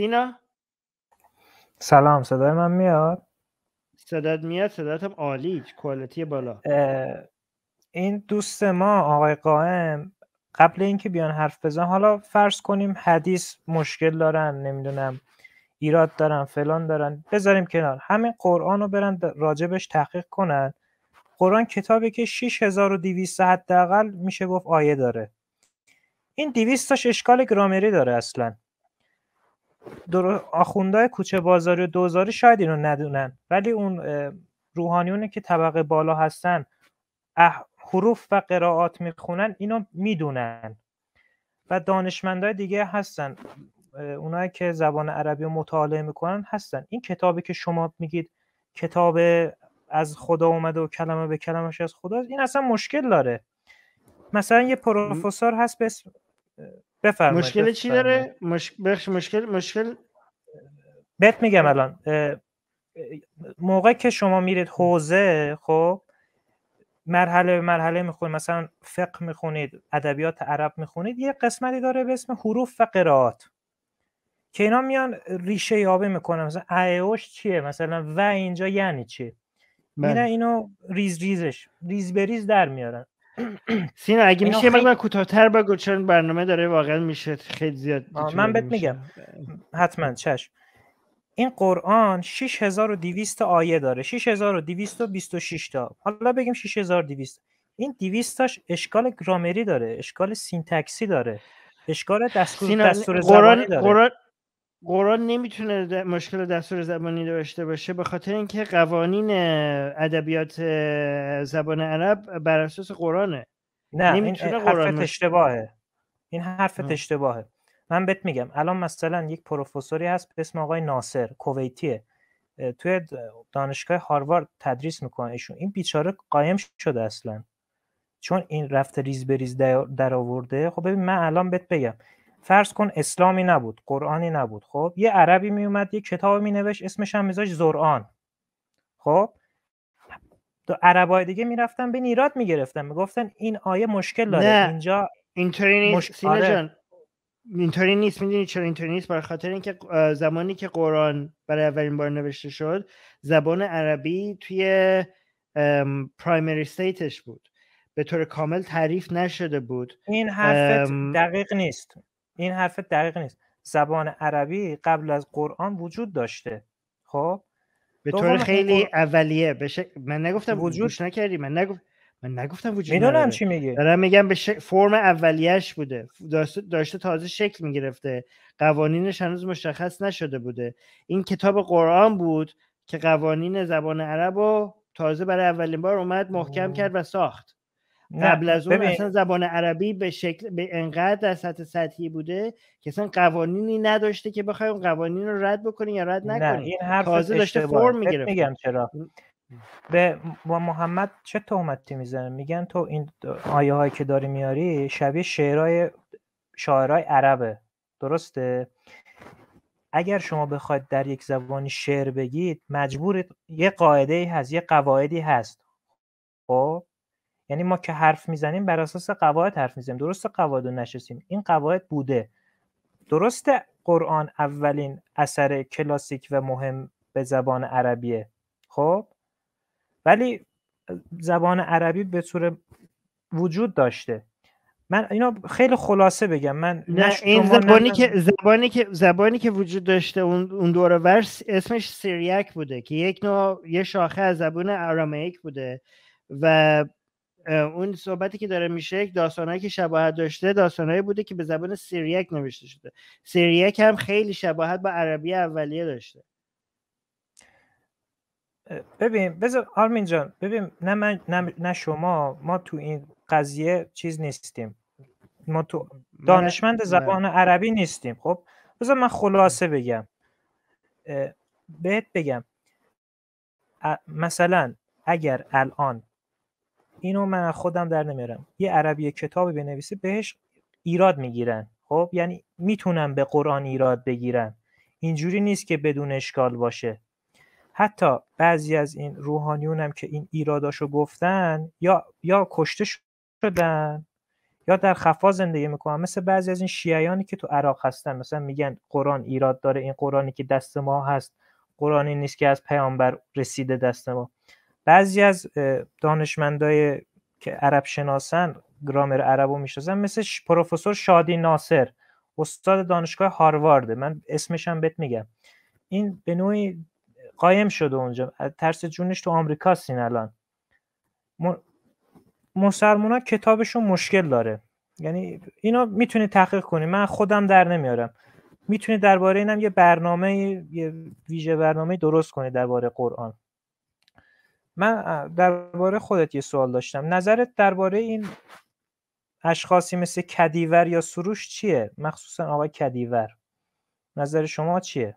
سینا سلام صدای من میاد صدات میاد هم عالی کوالیتی بالا این دوست ما آقای قائم قبل اینکه بیان حرف بزن حالا فرض کنیم حدیث مشکل دارن نمیدونم ایراد دارن فلان دارن بذاریم کنار همین قرآن رو برن راجبش تحقیق کنن قرآن کتابی که 6200 حداقل میشه گفت آیه داره این 200 تاش اشکال گرامری داره اصلا در آخوندهای کوچه بازاری و دوزاری شاید اینو ندونن ولی اون روحانیونی که طبقه بالا هستن حروف و قرائات میخونن اینو میدونن و دانشمندای دیگه هستن اونایی که زبان عربی رو مطالعه میکنن هستن این کتابی که شما میگید کتاب از خدا اومده و کلمه به کلمش از خدا این اصلا مشکل داره مثلا یه پروفسور هست به اسم بفرمایید مشکل چی داره مش... بخش مشکل مشکل بهت میگم الان موقع که شما میرید حوزه خب مرحله به مرحله میخونید مثلا فقه میخونید ادبیات عرب میخونید یه قسمتی داره به اسم حروف و قرائات که اینا میان ریشه یابی میکنن مثلا اعوش چیه مثلا و اینجا یعنی چی میرن بله. اینو ریز ریزش ریز بریز در میارن سینا اگه میشه خی... من کوتاه‌تر بگو چون برنامه داره واقعا میشه خیلی زیاد من بهت میگم حتما چش این قرآن 6200 آیه داره 6226 تا حالا بگیم 6200 این 200 تاش اشکال گرامری داره اشکال سینتکسی داره اشکال دستور دستور زبانی داره قرآن قرآن نمیتونه مشکل دستور زبانی داشته باشه به خاطر اینکه قوانین ادبیات زبان عرب بر اساس قرآنه نه این حرفت اشتباهه این حرف اشتباهه من بهت میگم الان مثلا یک پروفسوری هست به اسم آقای ناصر کویتیه توی دانشگاه هاروارد تدریس میکنه ایشون این بیچاره قایم شده اصلا چون این رفته ریز بریز در آورده خب ببین من الان بهت بگم فرض کن اسلامی نبود قرآنی نبود خب یه عربی میومد یه کتاب نوشت اسمش هم میذاش زرآن خب تو عربای دیگه میرفتن به ایراد میگرفتن میگفتن این آیه مشکل داره اینجا اینطوری نیست مشکل... آره. اینطوری نیست میدونی چرا اینطوری نیست برای خاطر اینکه زمانی که قرآن برای اولین بار نوشته شد زبان عربی توی پرایمری استیتش بود به طور کامل تعریف نشده بود این حرف دقیق نیست این حرف دقیق نیست زبان عربی قبل از قرآن وجود داشته خب به طور خیلی اولیه بشه من نگفتم وجود نکردی من من نگفتم وجود میدونم چی میگه دارم میگم به فرم اولیش بوده داشته, داشته تازه شکل میگرفته قوانینش هنوز مشخص نشده بوده این کتاب قرآن بود که قوانین زبان عرب رو تازه برای اولین بار اومد محکم کرد و ساخت قبل از اون ببین. اصلا زبان عربی به شکل به انقدر در سطح سطحی بوده که اصلا قوانینی نداشته که بخوای اون قوانین رو رد بکنی یا رد نکنی این حرف تازه داشته فرم میگیره میگم چرا به با محمد چه تهمتی میزنه میگن تو این آیه هایی که داری میاری شبیه شعرهای شاعرای عربه درسته اگر شما بخواید در یک زبانی شعر بگید مجبور یه قاعده هست یه قواعدی هست خب یعنی ما که حرف میزنیم بر اساس قواعد حرف میزنیم درست قواعد رو نشستیم این قواعد بوده درست قرآن اولین اثر کلاسیک و مهم به زبان عربیه خب ولی زبان عربی به طور وجود داشته من اینا خیلی خلاصه بگم من این زبانی که زبانی که زبانی که وجود داشته اون اون دوره ورس اسمش سیریک بوده که یک نوع یه شاخه از زبان آرامیک بوده و اون صحبتی که داره میشه یک داستانهایی که شباهت داشته داستانهایی بوده که به زبان سیریک نوشته شده سیریک هم خیلی شباهت با عربی اولیه داشته ببین بذار آرمین جان ببین نه, من، نه،, شما ما تو این قضیه چیز نیستیم ما تو دانشمند زبان عربی نیستیم خب بذار من خلاصه بگم بهت بگم مثلا اگر الان اینو من خودم در نمیارم یه عربی کتابی بنویسه بهش ایراد میگیرن خب یعنی میتونم به قرآن ایراد بگیرن اینجوری نیست که بدون اشکال باشه حتی بعضی از این روحانیون هم که این ایراداشو گفتن یا یا کشته شدن یا در خفا زندگی میکنن مثل بعضی از این شیعیانی که تو عراق هستن مثلا میگن قرآن ایراد داره این قرآنی که دست ما هست قرآنی نیست که از پیامبر رسیده دست ما بعضی از دانشمندای که عرب شناسن گرامر عربو میشناسن مثل پروفسور شادی ناصر استاد دانشگاه هاروارد من اسمش هم بهت میگم این به نوعی قایم شده اونجا ترس جونش تو آمریکا سین الان مسلمان کتابشون مشکل داره یعنی اینا میتونی تحقیق کنی من خودم در نمیارم میتونی درباره اینم یه برنامه یه ویژه برنامه درست کنی درباره قرآن من درباره خودت یه سوال داشتم نظرت درباره این اشخاصی مثل کدیور یا سروش چیه مخصوصا آقای کدیور نظر شما چیه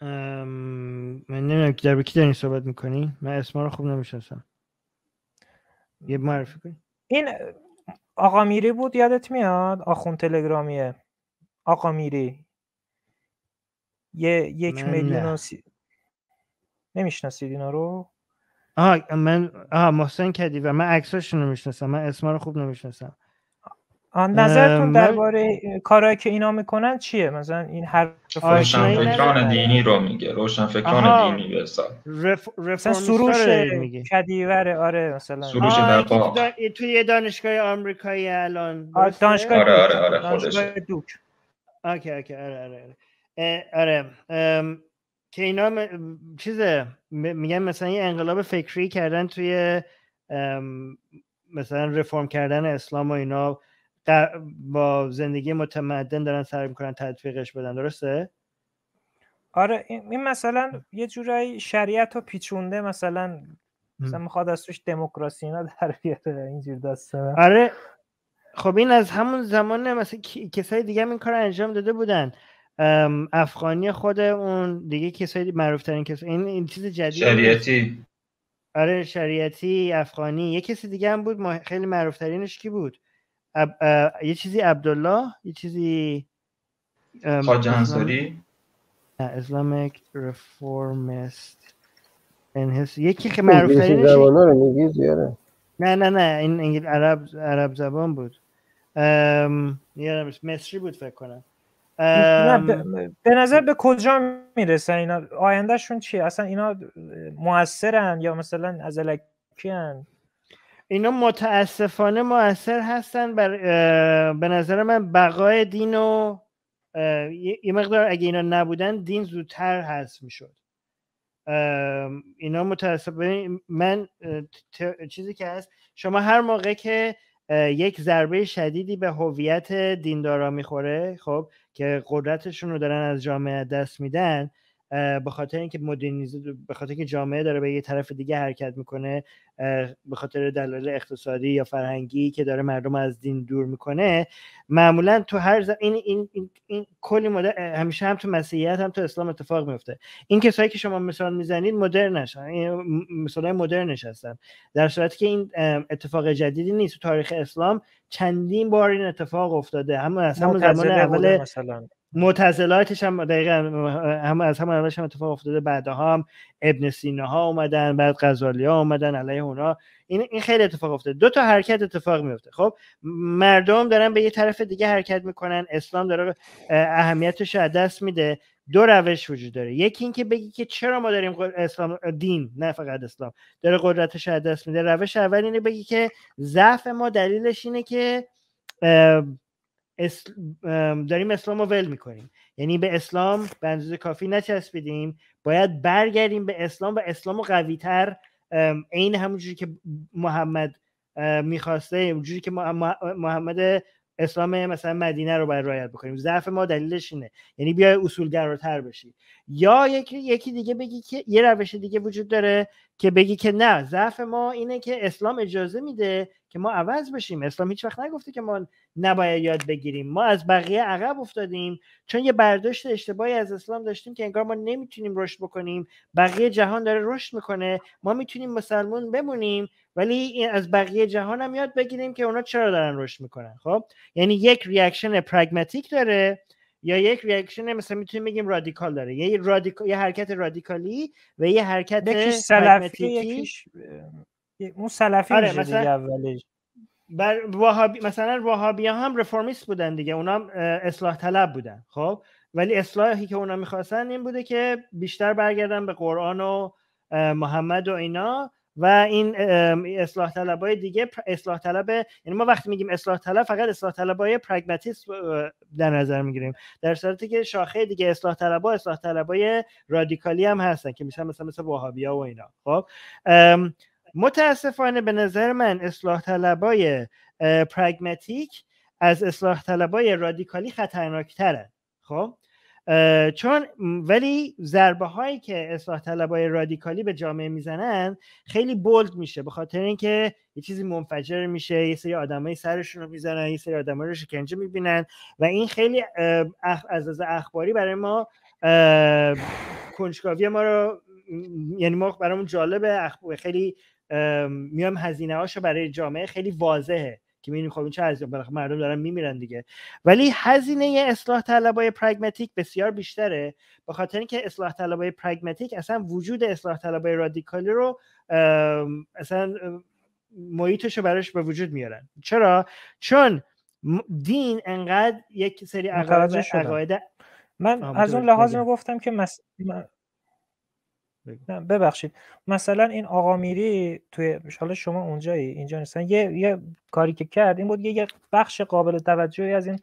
من نمیدونم که کی داری صحبت میکنی من اسما رو خوب نمیشنسم یه معرفی کن این آقا میری بود یادت میاد آخون تلگرامیه آقا میری یه یک میلیون سی... نمیشناسید اینا رو آها من آها محسن کدی و من عکساش رو میشناسم من اسما رو خوب نمیشناسم نظرتون درباره کاری کارهایی که اینا میکنن چیه مثلا این هر فکران دینی رو میگه روشن آها. دینی بسال رف... مثلا سروش کدیور آره مثلا سروش در دا... توی یه دانشگاه آمریکایی الان دانشگاه آره، آره، آره،, آره آره آره خودش دوک آکی آکی آره آره آره, آره. که اینا م... چیزه م... میگن مثلا یه انقلاب فکری کردن توی ام... مثلا رفرم کردن اسلام و اینا در... با زندگی متمدن دارن سعی میکنن تطبیقش بدن درسته آره این مثلا یه جورایی شریعت رو پیچونده مثلا مثلا میخواد از توش دموکراسی اینا در بیاره اینجور دسته؟ آره خب این از همون زمان مثلا کسای دیگه هم این کار انجام داده بودن افغانی خود اون دیگه کسایی معروف ترین کس این, این چیز جدید شریعتی آره شریعتی افغانی یه کسی دیگه هم بود خیلی معروف ترینش کی بود اب، یه چیزی عبدالله یه چیزی خواجه انصاری اسلامیک رفورمست انحس یکی که خب، معروف ترینش آره. نه نه نه این عرب عرب زبان بود یه مصری بود فکر کنم به نظر به کجا میرسن اینا آیندهشون چیه اصلا اینا موثرن یا مثلا از اینا متاسفانه موثر هستن بر به نظر من بقای دین و یه مقدار اگه اینا نبودن دین زودتر هست میشد اینا متاسفانه من چیزی که هست شما هر موقع که یک ضربه شدیدی به هویت دیندارا میخوره خب که قدرتشون رو دارن از جامعه دست میدن به خاطر اینکه مدرنیزه به خاطر اینکه جامعه داره به یه طرف دیگه حرکت میکنه به خاطر دلایل اقتصادی یا فرهنگی که داره مردم از دین دور میکنه معمولا تو هر ز... این, این, این, این کلی مدر... همیشه هم تو مسیحیت هم تو اسلام اتفاق میفته این کسایی که شما مثال میزنید مدرنش مثال مدرن هستن در صورتی که این اتفاق جدیدی نیست تو تاریخ اسلام چندین بار این اتفاق افتاده همون از همون زمان اول مثلا. متزلاتش هم دقیقا هم از هم اولش هم اتفاق افتاده بعدها هم ابن سینا ها اومدن بعد غزالی ها اومدن علیه اونا این این خیلی اتفاق افتاده دو تا حرکت اتفاق میفته خب مردم دارن به یه طرف دیگه حرکت میکنن اسلام داره اهمیتش رو دست میده دو روش وجود داره یکی اینکه بگی که چرا ما داریم اسلام دین نه فقط اسلام داره قدرتش رو دست میده روش اول اینه بگی که ضعف ما دلیلش اینه که داریم اسلام رو ول میکنیم یعنی به اسلام به اندازه کافی نچسبیدیم باید برگردیم به اسلام و اسلام رو قویتر عین همونجوری که محمد میخواسته اونجوری که محمد اسلام مثلا مدینه رو باید رعایت بکنیم ضعف ما دلیلش اینه یعنی بیای اصولگراتر بشی یا یکی یکی دیگه بگی که یه روش دیگه وجود داره که بگی که نه ضعف ما اینه که اسلام اجازه میده که ما عوض بشیم اسلام هیچ وقت نگفته که ما نباید یاد بگیریم ما از بقیه عقب افتادیم چون یه برداشت اشتباهی از اسلام داشتیم که انگار ما نمیتونیم رشد بکنیم بقیه جهان داره رشد میکنه ما میتونیم مسلمون بمونیم ولی از بقیه جهان هم یاد بگیریم که اونا چرا دارن رشد میکنن خب یعنی یک ریاکشن پرگماتیک داره یا یک ریاکشن مثلا میتونیم بگیم رادیکال داره یه, رادیکال، یه حرکت رادیکالی و یه حرکت اون سلفی آره میشه مثلا... دیگه اولش هم رفرمیست بودن دیگه اونا هم اصلاح طلب بودن خب ولی اصلاحی که اونا میخواستن این بوده که بیشتر برگردن به قرآن و محمد و اینا و این اصلاح طلب های دیگه اصلاح طلب یعنی ما وقتی میگیم اصلاح طلب فقط اصلاح طلب های پرگماتیسم در نظر میگیریم در صورتی که شاخه دیگه اصلاح طلب ها اصلاح طلب های رادیکالی هم هستن که میشن مثلا مثل وهابیا و اینا خب متاسفانه به نظر من اصلاح طلبای پرگماتیک از اصلاح طلبای رادیکالی خطرناکتره خب چون ولی ضربه هایی که اصلاح طلبای رادیکالی به جامعه میزنن خیلی بولد میشه به خاطر اینکه یه چیزی منفجر میشه یه سری آدمای سرشون رو میزنن یه سری آدمای رو شکنجه میبینن و این خیلی از از اخباری برای ما کنجکاوی ما رو یعنی ما برامون جالبه اخ... خیلی میام هزینه هاشو برای جامعه خیلی واضحه که میبینیم خب این چه از مردم دارن میمیرن دیگه ولی هزینه اصلاح طلبای پرگماتیک بسیار بیشتره به خاطر اینکه اصلاح طلبای پرگماتیک اصلا وجود اصلاح طلبای رادیکالی رو اصلا محیطش رو براش به وجود میارن چرا چون دین انقدر یک سری عقاید من از اون لحاظ رو گفتم که مس... نه ببخشید مثلا این آقا میری توی حالا شما اونجایی اینجا نیستن یه،, یه کاری که کرد این بود یه بخش قابل توجهی از این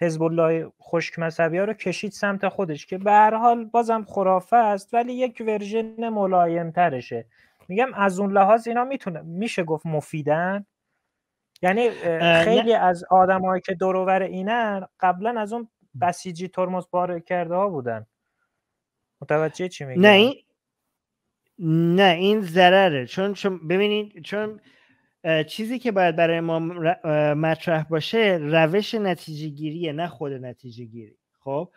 حزب الله خشک مذهبی ها رو کشید سمت خودش که به هر حال بازم خرافه است ولی یک ورژن ملایم ترشه میگم از اون لحاظ اینا میتونه میشه گفت مفیدن یعنی خیلی از آدمایی که دورور اینن قبلا از اون بسیجی ترمز بار کرده ها بودن متوجه چی میگم نه نه این ضرره چون چون ببینید چون چیزی که باید برای ما مطرح باشه روش نتیجه گیریه نه خود نتیجه گیری خب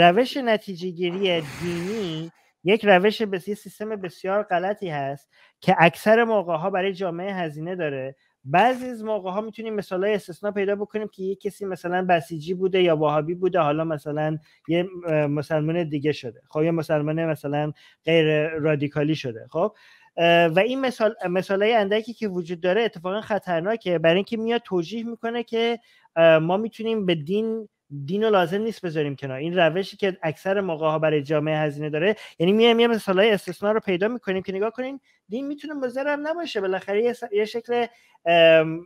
روش نتیجه گیری دینی یک روش بسیار سیستم بسیار غلطی هست که اکثر موقع ها برای جامعه هزینه داره بعضی از موقع ها میتونیم مثال های استثنا پیدا بکنیم که یه کسی مثلا بسیجی بوده یا وهابی بوده حالا مثلا یه مسلمان دیگه شده خب یه مسلمان مثلا غیر رادیکالی شده خب و این مثال های اندکی که وجود داره اتفاقا خطرناکه برای اینکه میاد توجیه میکنه که ما میتونیم به دین دین رو لازم نیست بذاریم کنار این روشی که اکثر موقع ها برای جامعه هزینه داره یعنی میایم یه های استثنا رو پیدا میکنیم که نگاه کنین دین میتونه مضر هم نباشه بالاخره یه شکل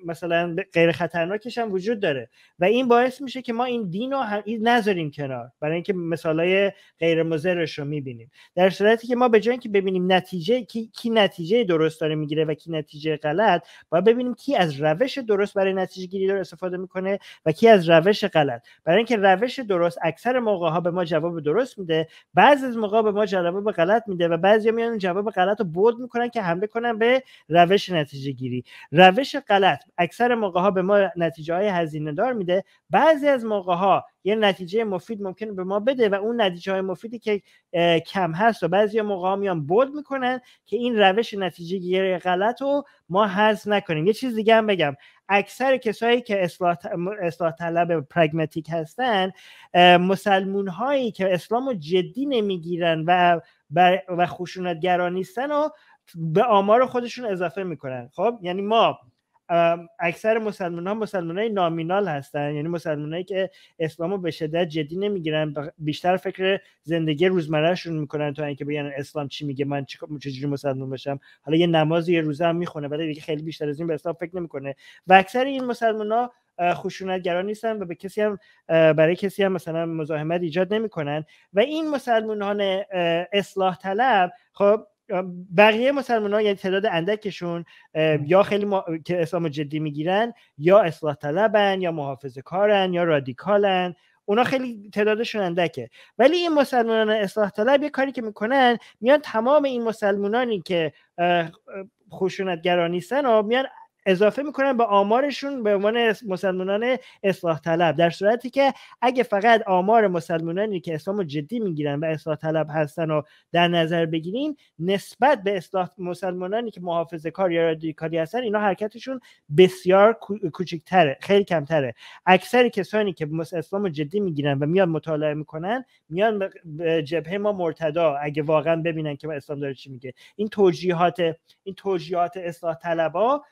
مثلا غیر خطرناکش هم وجود داره و این باعث میشه که ما این دین رو نذاریم کنار برای اینکه مثالای غیر مضرش رو میبینیم در صورتی که ما به جای اینکه ببینیم نتیجه کی, کی نتیجه درست داره میگیره و کی نتیجه غلط باید ببینیم کی از روش درست برای نتیجه گیری داره استفاده میکنه و کی از روش غلط برای اینکه روش درست اکثر موقع ها به ما جواب درست میده بعضی از موقع به ما جواب غلط میده و بعضی میان جواب غلط رو برد میکنن که حمله کنن به روش نتیجه گیری روش غلط اکثر موقع ها به ما نتیجه های هزینه دار میده بعضی از موقع ها یه نتیجه مفید ممکنه به ما بده و اون نتیجه های مفیدی که کم هست و بعضی موقع ها میان بود میکنن که این روش نتیجه گیری غلط رو ما حذف نکنیم یه چیز دیگه هم بگم اکثر کسایی که اصلاح, طلب پرگماتیک هستن مسلمون هایی که اسلام رو جدی نمیگیرن و و خشونتگرا نیستن و به آمار خودشون اضافه میکنن خب یعنی ما اکثر مسلمان ها مسلمان های نامینال هستن یعنی مسلمان که اسلام رو به شدت جدی نمیگیرن بیشتر فکر زندگی روزمرهشون میکنن تا اینکه بگن اسلام چی میگه من چجوری مسلمان بشم حالا یه نماز یه روزه هم میخونه ولی دیگه خیلی بیشتر از این به اسلام فکر نمیکنه و اکثر این مسلمان ها خشونتگرا نیستن و به کسی هم برای کسی هم مثلا مزاحمت ایجاد نمیکنن و این مسلمانان اصلاح طلب خب بقیه مسلمان ها یعنی تعداد اندکشون یا خیلی ما... که اسلام جدی میگیرن یا اصلاح طلبن یا محافظ کارن یا رادیکالن اونا خیلی تعدادشون اندکه ولی این مسلمانان اصلاح طلب یه کاری که میکنن میان تمام این مسلمانانی که خشونتگرا نیستن و میان اضافه میکنن به آمارشون به عنوان مسلمانان اصلاح طلب در صورتی که اگه فقط آمار مسلمانانی که اسلام رو جدی میگیرن و اصلاح طلب هستن و در نظر بگیریم نسبت به اصلاح مسلمانانی که محافظ کار یا رادیکالی هستن اینا حرکتشون بسیار کوچکتره خیلی کمتره اکثر کسانی که اسلام رو جدی میگیرن و میان مطالعه میکنن میان به جبهه ما مرتدا اگه واقعا ببینن که اسلام داره چی میگه این توجیهات این توجیهات اصلاح طلبها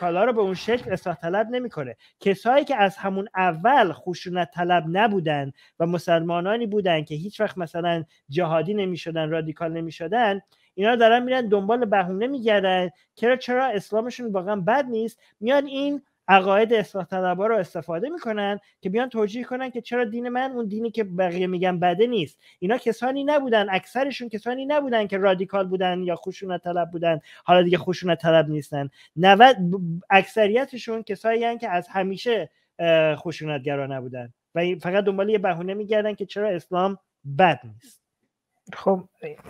ها رو به اون شکل اصلاح طلب نمیکنه کسایی که از همون اول خشونت طلب نبودن و مسلمانانی بودن که هیچ وقت مثلا جهادی شدن رادیکال شدن اینا دارن میرن دنبال بهونه میگردن که چرا اسلامشون واقعا بد نیست میان این عقاید اصلاح طلبا رو استفاده میکنن که بیان توجیه کنن که چرا دین من اون دینی که بقیه میگن بده نیست اینا کسانی نبودن اکثرشون کسانی نبودن که رادیکال بودن یا خشونت طلب بودن حالا دیگه خشونت طلب نیستن نوت اکثریتشون کسایی که از همیشه خشونتگرا نبودن و فقط دنبال یه بهونه میگردن که چرا اسلام بد نیست خب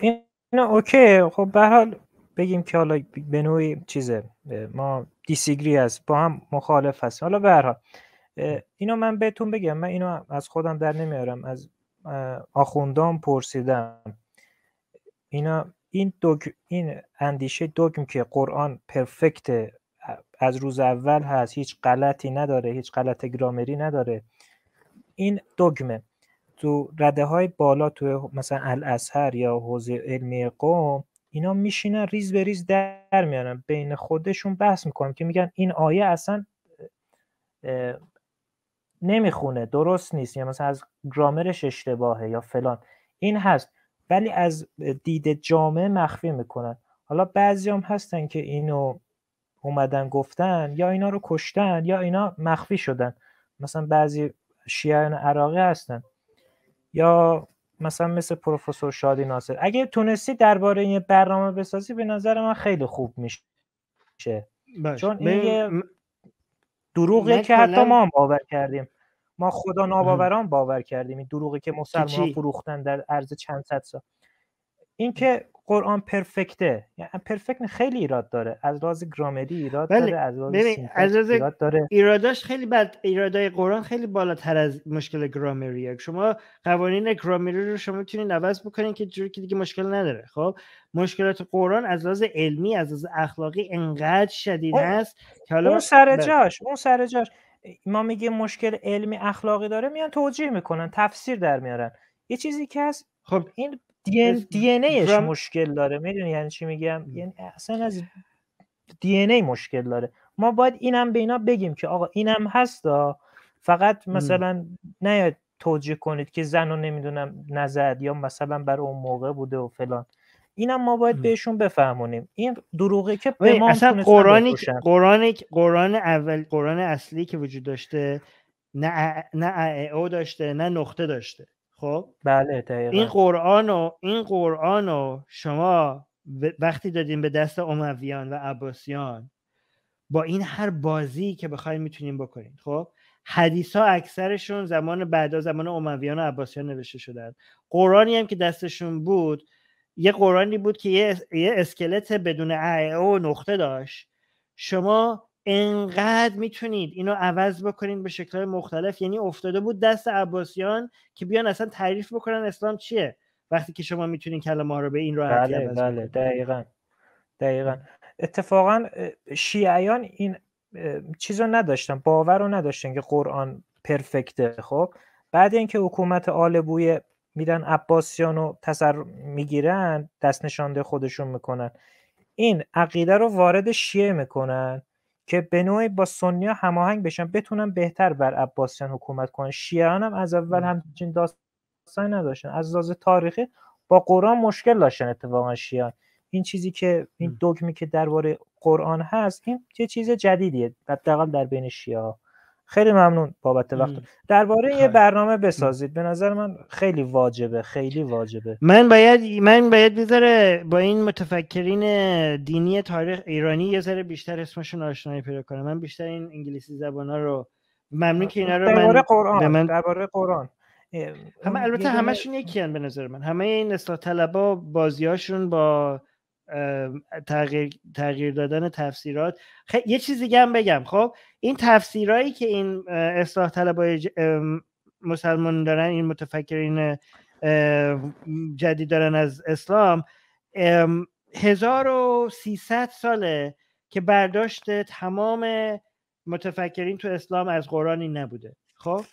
این اوکی خب به حال بگیم که حالا به نوعی چیزه ما دیسیگری هست با هم مخالف هست حالا به هر اینو من بهتون بگم من اینو از خودم در نمیارم از آخوندان پرسیدم اینا این این اندیشه دوگم که قرآن پرفکت از روز اول هست هیچ غلطی نداره هیچ غلط گرامری نداره این دوگمه تو رده های بالا تو مثلا الاسهر یا حوزه علمی قوم اینا میشینن ریز به ریز در میارن بین خودشون بحث میکنن که میگن این آیه اصلا نمیخونه درست نیست یا مثلا از گرامرش اشتباهه یا فلان این هست ولی از دید جامعه مخفی میکنن حالا بعضی هم هستن که اینو اومدن گفتن یا اینا رو کشتن یا اینا مخفی شدن مثلا بعضی شیعان عراقی هستن یا مثلا مثل پروفسور شادی ناصر اگه تونستی درباره این برنامه بسازی به نظر من خیلی خوب میشه چون این یه دروغه که حتی ما هم باور کردیم ما خدا ناباوران باور کردیم این دروغی که مسلمان فروختن در عرض چند صد سال اینکه قرآن پرفکته یعنی پرفکت خیلی ایراد داره از لحاظ گرامری ایراد بله. داره از لحاظ از ایراد داره ایرادش خیلی بد ایرادای قرآن خیلی بالاتر از مشکل گرامریه شما قوانین گرامری رو شما میتونید عوض بکنین که جوری که دیگه مشکل نداره خب مشکلات قرآن از لحاظ علمی از لحاظ اخلاقی انقدر شدید است خب، که حالا اون سر بله. جاش اون سر جاش ما میگه مشکل علمی اخلاقی داره میان توجیه میکنن تفسیر در میارن یه چیزی که هست خب این دی ان مشکل داره میدونی یعنی چی میگم یعنی اصلا از دی مشکل داره ما باید اینم به اینا بگیم که آقا اینم هستا فقط مثلا نیاد توجیه کنید که زن رو نمیدونم نزد یا مثلا بر اون موقع بوده و فلان اینم ما باید بهشون بفهمونیم این دروغه که به ما اصلا قرآنی قرآن اول قرآن اصلی که وجود داشته نه نه او داشته نه نقطه داشته خب بله دقیقا. این قرآن و این قرآن و شما وقتی دادیم به دست امویان و عباسیان با این هر بازی که بخواید میتونیم بکنید خب حدیث ها اکثرشون زمان بعدا زمان امویان و عباسیان نوشته شدن قرآنی هم که دستشون بود یه قرآنی بود که یه, اسکلت بدون ای و نقطه داشت شما انقدر میتونید اینو عوض بکنید به شکل مختلف یعنی افتاده بود دست عباسیان که بیان اصلا تعریف بکنن اسلام چیه وقتی که شما میتونید کلمه ها رو به این رو بله، عوض بله، دقیقا دقیقا اتفاقا شیعیان این چیز رو نداشتن باور رو نداشتن که قرآن پرفکته خب بعد اینکه حکومت آل بویه میرن عباسیان رو تسر میگیرن دست نشانده خودشون میکنن این عقیده رو وارد شیعه میکنن که به نوعی با سنی هماهنگ بشن بتونن بهتر بر عباسیان حکومت کنن شیعان هم از اول همچین داستانی نداشتن از لحاظ تاریخی با قرآن مشکل داشتن اتفاقا شیعان این چیزی که این دگمی که درباره قرآن هست این یه چیز جدیدیه حداقل در بین شیعه خیلی ممنون بابت وقت درباره یه برنامه بسازید به نظر من خیلی واجبه خیلی واجبه من باید من باید بذاره با این متفکرین دینی تاریخ ایرانی یه ذره بیشتر اسمشون آشنایی پیدا کنم من بیشتر این انگلیسی ها رو ممنون که اینا رو من درباره قرآن درباره قرآن همه البته همشون یکیان به نظر من همه این اصلاح بازی بازیاشون با تغییر, تغییر دادن تفسیرات یه چیز دیگه هم بگم خب این تفسیرهایی که این اصلاح طلبای مسلمان دارن این متفکرین جدید دارن از اسلام 1300 ساله که برداشت تمام متفکرین تو اسلام از قرآنی نبوده خب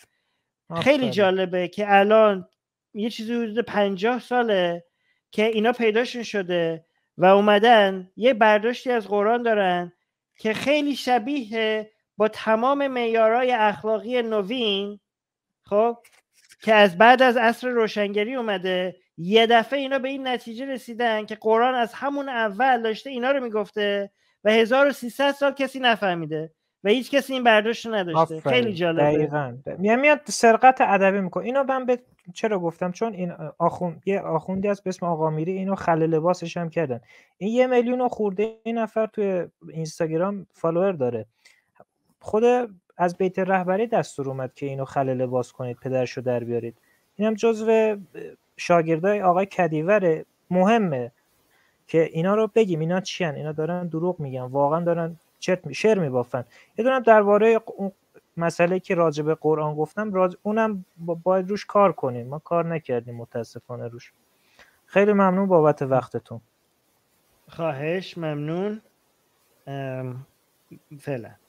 خیلی جالبه که الان یه چیزی حدود پنجاه ساله که اینا پیداشون شده و اومدن یه برداشتی از قرآن دارن که خیلی شبیه با تمام میارای اخلاقی نوین خب که از بعد از عصر روشنگری اومده یه دفعه اینا به این نتیجه رسیدن که قرآن از همون اول داشته اینا رو میگفته و 1300 سال کسی نفهمیده و هیچ کسی این برداشت نداشته خیلی جالبه دقیقاً یعنی میاد سرقت ادبی میکنه اینو من به چرا گفتم چون این آخون یه آخوندی از به اسم آقا میری اینو خل لباسش هم کردن این یه میلیون و خورده این نفر توی اینستاگرام فالوور داره خود از بیت رهبری دستور اومد که اینو خل لباس کنید پدرشو در بیارید اینم جزو شاگردای آقای کدیور مهمه که اینا رو بگیم اینا چیان اینا دارن دروغ میگن واقعا دارن چرت می شعر میبافن یه دونم درباره مسئله که راجع به قرآن گفتم راج... اونم باید روش کار کنیم ما کار نکردیم متاسفانه روش خیلی ممنون بابت وقتتون خواهش ممنون ام... فعلا